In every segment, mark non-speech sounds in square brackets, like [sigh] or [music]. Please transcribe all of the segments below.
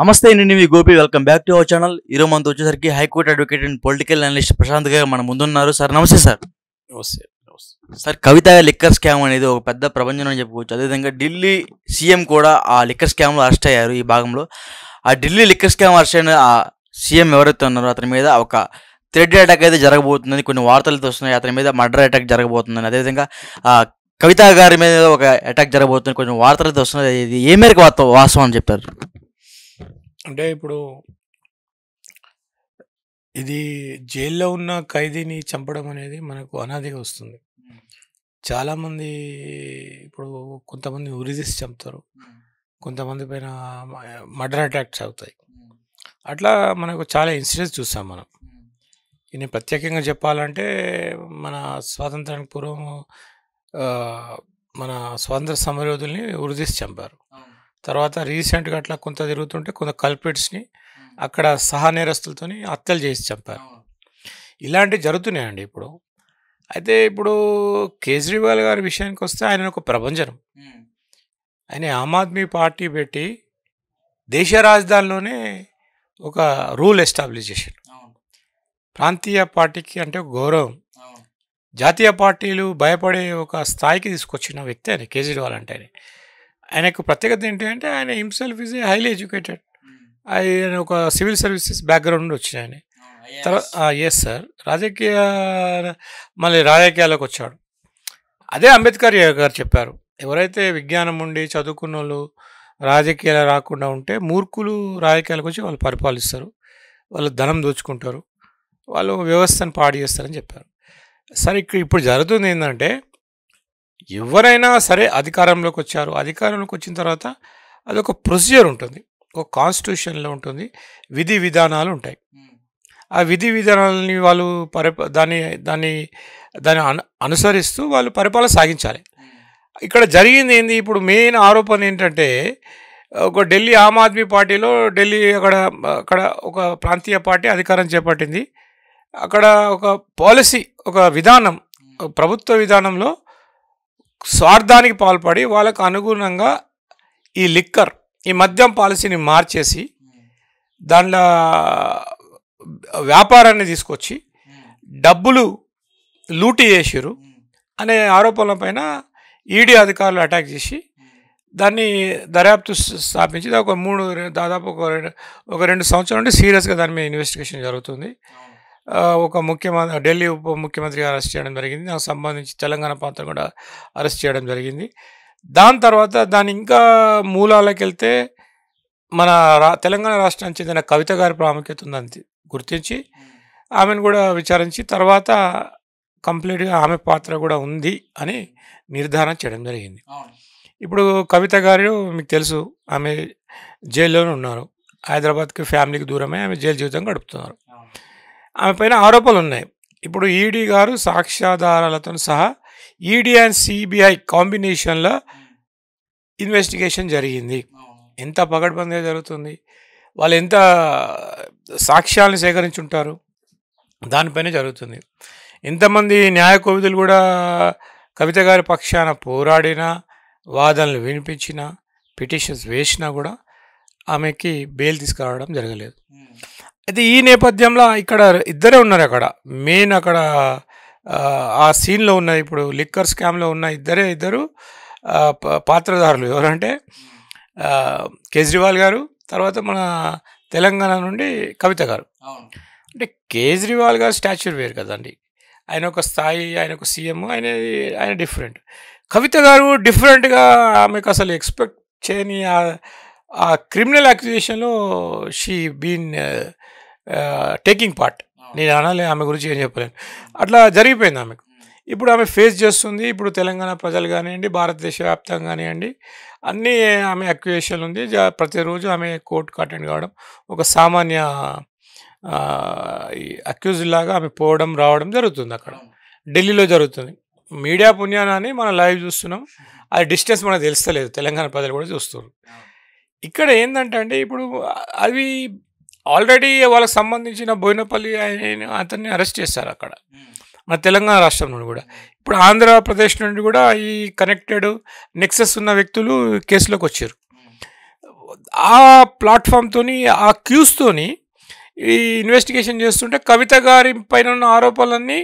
నమస్తే నేను మీ Gopi welcome back to our channel రోజు మనతో వచ్చేసరికి high court advocate and political analyst Prashant గారు మన ముందున్నారు సార్ నమస్తే సార్ నమస్తే సార్ కవిత లిక్కర్ స్కామ్ అనేది ఒక పెద్ద ప్రపంచం అని చెప్పుకోవచ్చు అదేవిధంగా ఢిల్లీ సీఎం కూడా ఆ లిక్కర్ స్కామ్లో అరెస్ట్ అయ్యారు ఈ భాగంలో ఆ ఢిల్లీ లిక్కర్ స్కామ్ అరెస్ట్ అయిన ఆ సీఎం ఎవరైతే ఉన్నారో అతని మీద ఒక థ్రెడ్ అటాక్ అయితే జరగబోతుందని కొన్ని వార్తలు వస్తున్నాయి అతని మీద మర్డర్ అటాక్ జరగబోతుందని అదేవిధంగా ఆ కవిత గారి మీద ఒక అటాక్ జరగబోతుంది కొంచెం వార్తలు వస్తున్నాయి ఏ మేరకు వాస్తవం అని చెప్పారు అంటే ఇప్పుడు ఇది జైల్లో ఉన్న ఖైదీని చంపడం అనేది మనకు అనాదిగా వస్తుంది చాలామంది ఇప్పుడు కొంతమంది ఉరిదీసి చంపుతారు కొంతమంది పైన మర్డర్ అటాక్స్ అవుతాయి అట్లా మనకు చాలా ఇన్సిడెంట్స్ చూసాం మనం ఇన్ని ప్రత్యేకంగా చెప్పాలంటే మన స్వాతంత్రానికి పూర్వం మన స్వాతంత్ర సమరయోధుల్ని ఉరిదీసి చంపారు తర్వాత రీసెంట్గా అట్లా కొంత తిరుగుతుంటే కొంత కల్పిట్స్ని అక్కడ సహనేరస్తులతో హత్యలు చేసి చంపారు ఇలాంటివి జరుగుతున్నాయండి ఇప్పుడు అయితే ఇప్పుడు కేజ్రీవాల్ గారి విషయానికి వస్తే ఆయన ఒక ప్రభంజనం ఆయన ఆమ్ ఆద్మీ పార్టీ పెట్టి దేశ రాజధానిలోనే ఒక రూల్ ఎస్టాబ్లిష్ చేశాడు ప్రాంతీయ పార్టీకి అంటే గౌరవం జాతీయ పార్టీలు భయపడే ఒక స్థాయికి తీసుకొచ్చిన వ్యక్తి ఆయన కేజ్రీవాల్ అంటే ఆయనకు ప్రత్యేకత ఏంటంటే ఆయన హిమ్సెల్ఫ్ ఈజ్ హైలీ ఎడ్యుకేటెడ్ ఆయన ఒక సివిల్ సర్వీసెస్ బ్యాక్గ్రౌండ్ వచ్చిన ఆయన తర్వాత ఎస్ సార్ రాజకీయ మళ్ళీ రాజకీయాలకు వచ్చాడు అదే అంబేద్కర్ గారు చెప్పారు ఎవరైతే విజ్ఞానం ఉండి చదువుకున్న వాళ్ళు రాజకీయాలు రాకుండా ఉంటే మూర్ఖులు రాజకీయాలకు వచ్చి వాళ్ళు పరిపాలిస్తారు వాళ్ళు ధనం దోచుకుంటారు వాళ్ళు వ్యవస్థను పాడు చేస్తారని చెప్పారు సార్ ఇక్కడ ఇప్పుడు జరుగుతుంది ఏంటంటే ఎవరైనా సరే అధికారంలోకి వచ్చారు అధికారంలోకి వచ్చిన తర్వాత అదొక ప్రొసీజర్ ఉంటుంది ఒక కాన్స్టిట్యూషన్లో ఉంటుంది విధి విధానాలు ఉంటాయి ఆ విధి విధానాలని వాళ్ళు పరిప దాన్ని దాన్ని దాన్ని అనుసరిస్తూ వాళ్ళు పరిపాలన సాగించాలి ఇక్కడ జరిగింది ఏంది ఇప్పుడు మెయిన్ ఆరోపణ ఏంటంటే ఒక ఢిల్లీ ఆమ్ ఆద్మీ పార్టీలో ఢిల్లీ అక్కడ అక్కడ ఒక ప్రాంతీయ పార్టీ అధికారం చేపట్టింది అక్కడ ఒక పాలసీ ఒక విధానం ప్రభుత్వ విధానంలో స్వార్థానికి పాల్పడి వాళ్ళకు అనుగుణంగా ఈ లిక్కర్ ఈ మద్యం పాలసీని మార్చేసి దాంట్లో వ్యాపారాన్ని తీసుకొచ్చి డబ్బులు లూటీ చేసారు అనే ఆరోపణల పైన ఈడీ అధికారులు అటాక్ చేసి దాన్ని దర్యాప్తు స్థాపించి ఒక మూడు దాదాపు ఒక రెండు ఒక రెండు సంవత్సరాల నుండి సీరియస్గా దాని మీద ఇన్వెస్టిగేషన్ జరుగుతుంది ఒక ముఖ్యమంత్రి ఢిల్లీ ఉప ముఖ్యమంత్రిగా అరెస్ట్ చేయడం జరిగింది దానికి సంబంధించి తెలంగాణ పాత్ర కూడా అరెస్ట్ చేయడం జరిగింది దాని తర్వాత దాని ఇంకా మూలాలకు వెళ్తే మన రా తెలంగాణ రాష్ట్రానికి చెందిన కవిత గారి ప్రాముఖ్యత ఉందని గుర్తించి ఆమెను కూడా విచారించి తర్వాత కంప్లీట్గా ఆమె పాత్ర కూడా ఉంది అని నిర్ధారణ చేయడం జరిగింది ఇప్పుడు కవిత గారు మీకు తెలుసు ఆమె జైల్లోనే ఉన్నారు హైదరాబాద్కి ఫ్యామిలీకి దూరమే ఆమె జైలు జీవితం గడుపుతున్నారు ఆమె పైన ఆరోపణలు ఉన్నాయి ఇప్పుడు ఈడీ గారు సాక్ష్యాధారాలతో సహా ఈడీ అండ్ సిబిఐ కాంబినేషన్లో ఇన్వెస్టిగేషన్ జరిగింది ఎంత పగడ్బందీగా జరుగుతుంది వాళ్ళు ఎంత సాక్ష్యాలను సేకరించుంటారు దానిపైన జరుగుతుంది ఇంతమంది న్యాయ కోవిదులు కూడా కవిత గారి పక్షాన పోరాడినా వాదనలు వినిపించినా పిటిషన్స్ వేసినా కూడా ఆమెకి బెయిల్ తీసుకురావడం జరగలేదు అయితే ఈ నేపథ్యంలో ఇక్కడ ఇద్దరే ఉన్నారు అక్కడ మెయిన్ అక్కడ ఆ సీన్లో ఉన్న ఇప్పుడు లిక్కర్ స్కామ్లో ఉన్న ఇద్దరే ఇద్దరు పాత్రధారులు ఎవరంటే కేజ్రీవాల్ గారు తర్వాత మన తెలంగాణ నుండి కవిత గారు అంటే కేజ్రీవాల్ గారు స్టాచ్యూర్ వేరు కదండి ఆయన ఒక స్థాయి ఆయన ఒక సీఎం ఆయన ఆయన డిఫరెంట్ కవిత గారు డిఫరెంట్గా ఆమెకు అసలు ఎక్స్పెక్ట్ చేయని ఆ క్రిమినల్ అక్విజేషన్లో షీ బీన్ టేకింగ్ పార్ట్ నేను అనలే ఆమె గురించి ఏం చెప్పలేను అట్లా జరిగిపోయింది ఆమెకు ఇప్పుడు ఆమె ఫేస్ చేస్తుంది ఇప్పుడు తెలంగాణ ప్రజలు కానివ్వండి భారతదేశ వ్యాప్తంగా కానివ్వండి అన్నీ ఆమె అక్యుయేషన్ ఉంది ప్రతిరోజు ఆమె కోర్టుకు అటెండ్ కావడం ఒక సామాన్య అక్యూజ్ లాగా ఆమె పోవడం రావడం జరుగుతుంది అక్కడ ఢిల్లీలో జరుగుతుంది మీడియా పుణ్యానాన్ని మనం లైవ్ చూస్తున్నాం అది డిస్టెన్స్ మనకు తెలుస్తలేదు తెలంగాణ ప్రజలు కూడా చూస్తున్నారు ఇక్కడ ఏంటంటే అండి ఇప్పుడు అవి ఆల్రెడీ వాళ్ళకి సంబంధించిన బోయినపల్లి ఆయన అతన్ని అరెస్ట్ చేశారు అక్కడ మన తెలంగాణ రాష్ట్రం నుండి కూడా ఇప్పుడు ఆంధ్రప్రదేశ్ నుండి కూడా ఈ కనెక్టెడ్ నెక్సెస్ ఉన్న వ్యక్తులు కేసులోకి వచ్చారు ఆ ప్లాట్ఫామ్తో ఆ క్యూస్తోని ఈ ఇన్వెస్టిగేషన్ చేస్తుంటే కవిత గారి పైన ఉన్న ఆరోపణలన్నీ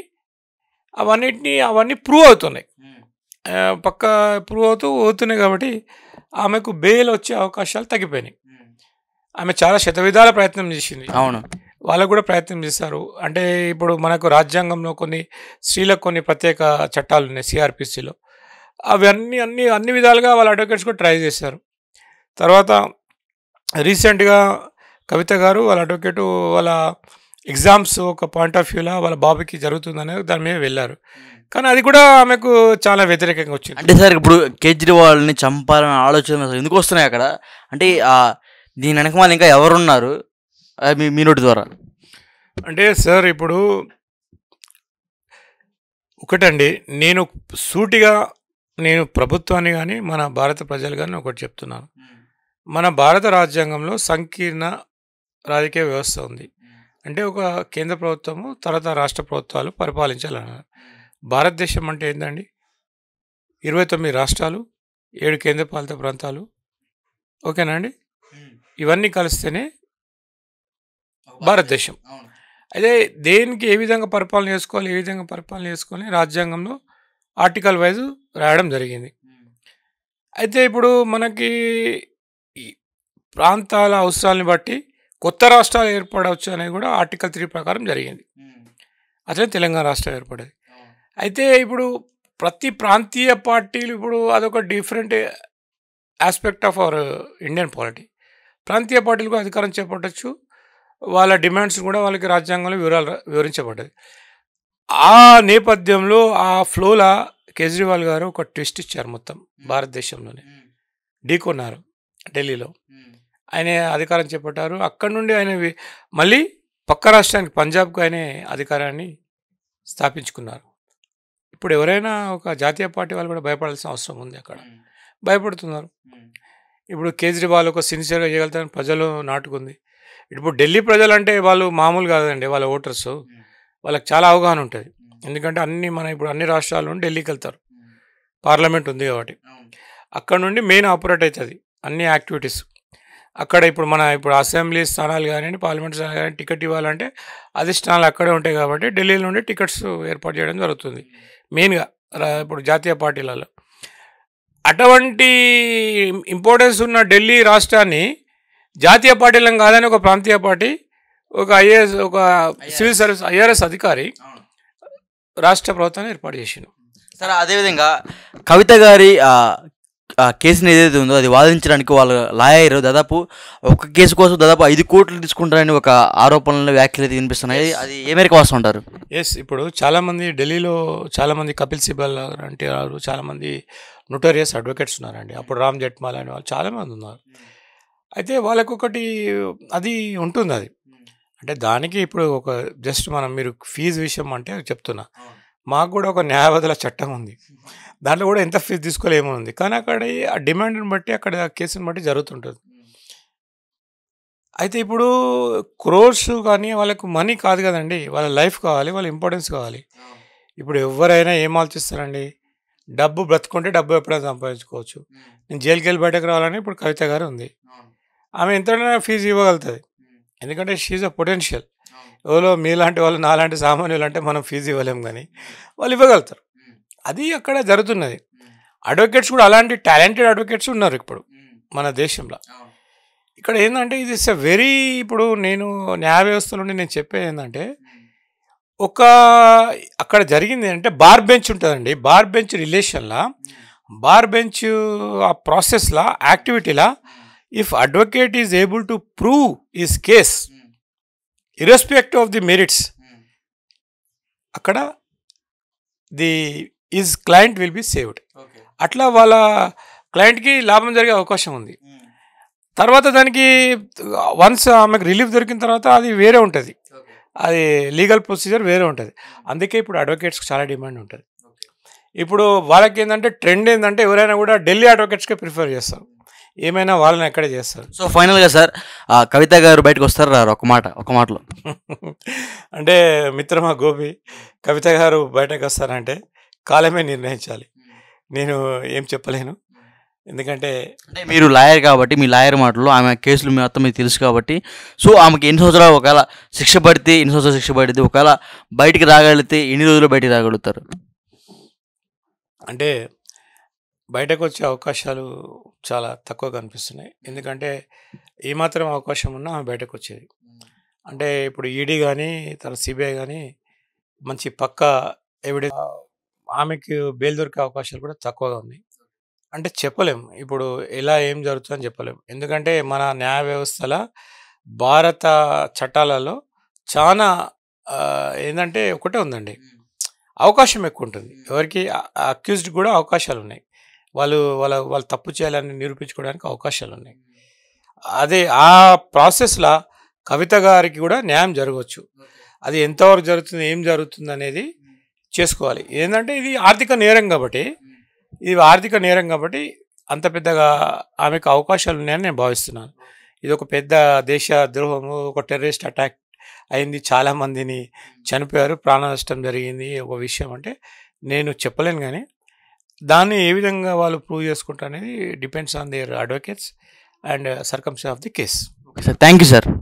అవన్నిటిని అవన్నీ ప్రూవ్ అవుతున్నాయి పక్క ప్రూవ్ అవుతూ అవుతున్నాయి కాబట్టి ఆమెకు బెయిల్ వచ్చే అవకాశాలు తగ్గిపోయినాయి ఆమె చాలా శతవిధాల ప్రయత్నం చేసింది అవును వాళ్ళకు కూడా ప్రయత్నం చేశారు అంటే ఇప్పుడు మనకు రాజ్యాంగంలో కొన్ని స్త్రీలకు కొన్ని ప్రత్యేక చట్టాలు ఉన్నాయి సిఆర్పిసిలో అవన్నీ అన్ని అన్ని విధాలుగా వాళ్ళ అడ్వకేట్స్ కూడా ట్రై చేశారు తర్వాత రీసెంట్గా కవిత గారు వాళ్ళ అడ్వకేటు వాళ్ళ ఎగ్జామ్స్ ఒక పాయింట్ ఆఫ్ వ్యూలా వాళ్ళ బాబుకి అనేది దాని మీద వెళ్ళారు కానీ అది కూడా ఆమెకు చాలా వ్యతిరేకంగా వచ్చింది అంటే సార్ ఇప్పుడు కేజ్రీవాల్ని చంపాలనే ఆలోచన ఎందుకు వస్తున్నాయి అక్కడ అంటే దీని వెనకమాల ఇంకా ఎవరున్నారు మీ మీ నోటి ద్వారా అంటే సార్ ఇప్పుడు ఒకటండి నేను సూటిగా నేను ప్రభుత్వాన్ని కానీ మన భారత ప్రజలు కానీ ఒకటి చెప్తున్నాను మన భారత రాజ్యాంగంలో సంకీర్ణ రాజకీయ వ్యవస్థ ఉంది అంటే ఒక కేంద్ర ప్రభుత్వము తర్వాత రాష్ట్ర ప్రభుత్వాలు పరిపాలించాలన్నారు భారతదేశం అంటే ఏంటండి ఇరవై తొమ్మిది రాష్ట్రాలు ఏడు కేంద్రపాలిత ప్రాంతాలు ఓకేనా అండి ఇవన్నీ కలిస్తేనే భారతదేశం అయితే దేనికి ఏ విధంగా పరిపాలన చేసుకోవాలి ఏ విధంగా పరిపాలన చేసుకోవాలి రాజ్యాంగంలో ఆర్టికల్ వైజ్ రాయడం జరిగింది అయితే ఇప్పుడు మనకి ప్రాంతాల అవసరాలను బట్టి కొత్త రాష్ట్రాలు ఏర్పడవచ్చు అనేది కూడా ఆర్టికల్ త్రీ ప్రకారం జరిగింది అట్లే తెలంగాణ రాష్ట్రం ఏర్పడేది అయితే ఇప్పుడు ప్రతి ప్రాంతీయ పార్టీలు ఇప్పుడు అదొక different aspect of our Indian polity ప్రాంతీయ పార్టీలకు అధికారం చేపట్టచ్చు వాళ్ళ డిమాండ్స్ కూడా వాళ్ళకి రాజ్యాంగంలో వివరాలు వివరించబడ్డది ఆ నేపథ్యంలో ఆ ఫ్లోలా కేజ్రీవాల్ గారు ఒక ట్విస్ట్ ఇచ్చారు మొత్తం భారతదేశంలోనే ఢీకొన్నారు ఢిల్లీలో ఆయన అధికారం చేపట్టారు అక్కడ నుండి ఆయన మళ్ళీ పక్క రాష్ట్రానికి పంజాబ్కు ఆయన అధికారాన్ని స్థాపించుకున్నారు ఇప్పుడు ఎవరైనా ఒక జాతీయ పార్టీ వాళ్ళు కూడా భయపడాల్సిన అవసరం ఉంది అక్కడ భయపడుతున్నారు ఇప్పుడు కేజ్రీవాల్ ఒక సిన్సియర్గా చేయగలుగుతారని ప్రజలు నాటుకుంది ఇప్పుడు ఢిల్లీ ప్రజలు అంటే వాళ్ళు మామూలు కాదండి వాళ్ళ ఓటర్స్ వాళ్ళకి చాలా అవగాహన ఉంటుంది ఎందుకంటే అన్ని మన ఇప్పుడు అన్ని రాష్ట్రాల నుండి ఢిల్లీకి వెళ్తారు పార్లమెంట్ ఉంది కాబట్టి అక్కడ నుండి మెయిన్ ఆపరేట్ అవుతుంది అన్ని యాక్టివిటీస్ అక్కడ ఇప్పుడు మన ఇప్పుడు అసెంబ్లీ స్థానాలు కానివ్వండి పార్లమెంట్ స్థానాలు కానీ టికెట్ ఇవ్వాలంటే అధిష్టానాలు అక్కడే ఉంటాయి కాబట్టి ఢిల్లీ నుండి టికెట్స్ ఏర్పాటు చేయడం జరుగుతుంది మెయిన్గా ఇప్పుడు జాతీయ పార్టీలలో అటువంటి ఇంపార్టెన్స్ ఉన్న ఢిల్లీ రాష్ట్రాన్ని జాతీయ పార్టీలం కాదని ఒక ప్రాంతీయ పార్టీ ఒక ఐఏఎస్ ఒక సివిల్ సర్వీస్ ఐఆర్ఎస్ అధికారి రాష్ట్ర ప్రభుత్వాన్ని ఏర్పాటు చేసిండు సరే అదేవిధంగా కవిత గారి ఆ కేసుని ఏదైతే ఉందో అది వాదించడానికి వాళ్ళ లాయర్ దాదాపు ఒక కేసు కోసం దాదాపు ఐదు కోట్లు తీసుకుంటారని ఒక ఆరోపణలు వ్యాఖ్యలు అయితే వినిపిస్తున్నాయి అది ఏ మేరకు ఉంటారు ఎస్ ఇప్పుడు చాలామంది ఢిల్లీలో చాలామంది కపిల్ సిబల్ అంటే చాలామంది నొటోరియస్ అడ్వకేట్స్ ఉన్నారండి అప్పుడు రామ్ జెట్మాల్ అనే వాళ్ళు చాలామంది ఉన్నారు అయితే వాళ్ళకొకటి అది ఉంటుంది అది hmm. అంటే దానికి ఇప్పుడు ఒక జస్ట్ మనం మీరు ఫీజు విషయం అంటే చెప్తున్నా మాకు కూడా ఒక న్యాయవాదుల చట్టం ఉంది దాంట్లో కూడా ఎంత ఫీజు తీసుకోలేము ఉంది కానీ అక్కడ ఆ డిమాండ్ని బట్టి అక్కడ కేసుని బట్టి జరుగుతుంటుంది అయితే ఇప్పుడు క్రోర్స్ కానీ వాళ్ళకు మనీ కాదు కదండి వాళ్ళ లైఫ్ కావాలి వాళ్ళ ఇంపార్టెన్స్ కావాలి ఇప్పుడు ఎవరైనా ఏం ఆలోచిస్తారండి డబ్బు బ్రతుకుంటే డబ్బు ఎప్పుడైనా సంపాదించుకోవచ్చు నేను జైలుకి వెళ్ళి బయటకు రావాలని ఇప్పుడు కవిత గారు ఉంది ఆమె ఎంత ఫీజు ఇవ్వగలుగుతుంది ఎందుకంటే షీఈ్ అ పొటెన్షియల్ ఎవరో మీలాంటి వాళ్ళు నాలాంటి సామాన్యులు అంటే మనం ఫీజు ఇవ్వలేము కానీ వాళ్ళు ఇవ్వగలుగుతారు అది అక్కడ జరుగుతున్నది అడ్వకేట్స్ కూడా అలాంటి టాలెంటెడ్ అడ్వకేట్స్ ఉన్నారు ఇప్పుడు మన దేశంలో ఇక్కడ ఏంటంటే ఇది ఇట్స్ వెరీ ఇప్పుడు నేను న్యాయ వ్యవస్థ నుండి నేను చెప్పేది ఏంటంటే ఒక అక్కడ జరిగింది ఏంటంటే బార్ బెంచ్ ఉంటుందండి బార్ బెంచ్ రిలేషన్లా బార్ బెంచ్ ఆ ప్రాసెస్లా యాక్టివిటీలా if advocate is able to prove his case irrespective of the merits అక్కడ the is client will be saved అట్లా వాళ్ళ క్లయింట్కి లాభం జరిగే అవకాశం ఉంది hmm. తర్వాత దానికి వన్స్ ఆమెకు రిలీఫ్ దొరికిన తర్వాత అది వేరే ఉంటుంది అది లీగల్ ప్రొసీజర్ వేరే ఉంటుంది hmm. అందుకే ఇప్పుడు అడ్వకేట్స్కి చాలా డిమాండ్ ఉంటుంది ఇప్పుడు వాళ్ళకి ఏంటంటే ట్రెండ్ ఏంటంటే ఎవరైనా కూడా ఢిల్లీ అడ్వకేట్స్కే ప్రిఫర్ చేస్తారు hmm. ఏమైనా వాళ్ళని అక్కడే చేస్తారు సో ఫైనల్గా సార్ కవిత గారు బయటకు వస్తారు రారు ఒక మాట ఒక మాటలో [laughs] అంటే మిత్రమా గోపి కవిత గారు బయటకు వస్తారంటే కాలమే నిర్ణయించాలి నేను ఏం చెప్పలేను ఎందుకంటే అంటే మీరు లాయర్ కాబట్టి మీ లాయర్ మాటలు ఆమె కేసులు మీ మొత్తం మీకు తెలుసు కాబట్టి సో ఆమెకి ఎన్ని సంవత్సరాలు ఒకవేళ శిక్ష పడితే ఎన్ని సంవత్సరాలు శిక్ష పడితే ఒకవేళ బయటికి రాగలిగితే ఎన్ని రోజులు బయటికి రాగలుగుతారు అంటే బయటకు వచ్చే అవకాశాలు చాలా తక్కువ కనిపిస్తున్నాయి ఎందుకంటే ఏ మాత్రం అవకాశం ఉన్నా బయటకు వచ్చేది అంటే ఇప్పుడు ఈడీ కానీ తన సిబిఐ కానీ మంచి పక్క ఎవిడెన్స్ ఆమెకి బెయిల్ దొరికే అవకాశాలు కూడా తక్కువగా ఉన్నాయి అంటే చెప్పలేం ఇప్పుడు ఎలా ఏం జరుగుతుందని చెప్పలేము ఎందుకంటే మన న్యాయ వ్యవస్థల భారత చట్టాలలో చాలా ఏంటంటే ఒకటే ఉందండి అవకాశం ఎక్కువ ఉంటుంది ఎవరికి అక్యూజ్డ్ కూడా అవకాశాలు ఉన్నాయి వాళ్ళు వాళ్ళ వాళ్ళు తప్పు చేయాలని నిరూపించుకోవడానికి అవకాశాలు ఉన్నాయి అదే ఆ ప్రాసెస్లో కవిత గారికి కూడా న్యాయం జరగవచ్చు అది ఎంతవరకు జరుగుతుంది ఏం జరుగుతుంది అనేది చేసుకోవాలి ఏంటంటే ఇది ఆర్థిక నేరం కాబట్టి ఇది ఆర్థిక నేరం కాబట్టి అంత పెద్దగా ఆమెకు అవకాశాలు ఉన్నాయని నేను భావిస్తున్నాను ఇది ఒక పెద్ద దేశ ద్రోహము ఒక టెర్రరిస్ట్ అటాక్ అయింది చాలామందిని చనిపోయారు ప్రాణ నష్టం జరిగింది ఒక విషయం అంటే నేను చెప్పలేను కానీ దాన్ని ఏ విధంగా వాళ్ళు ప్రూవ్ చేసుకుంటారు అనేది depends on their advocates and circumstances of the case okay sir thank you sir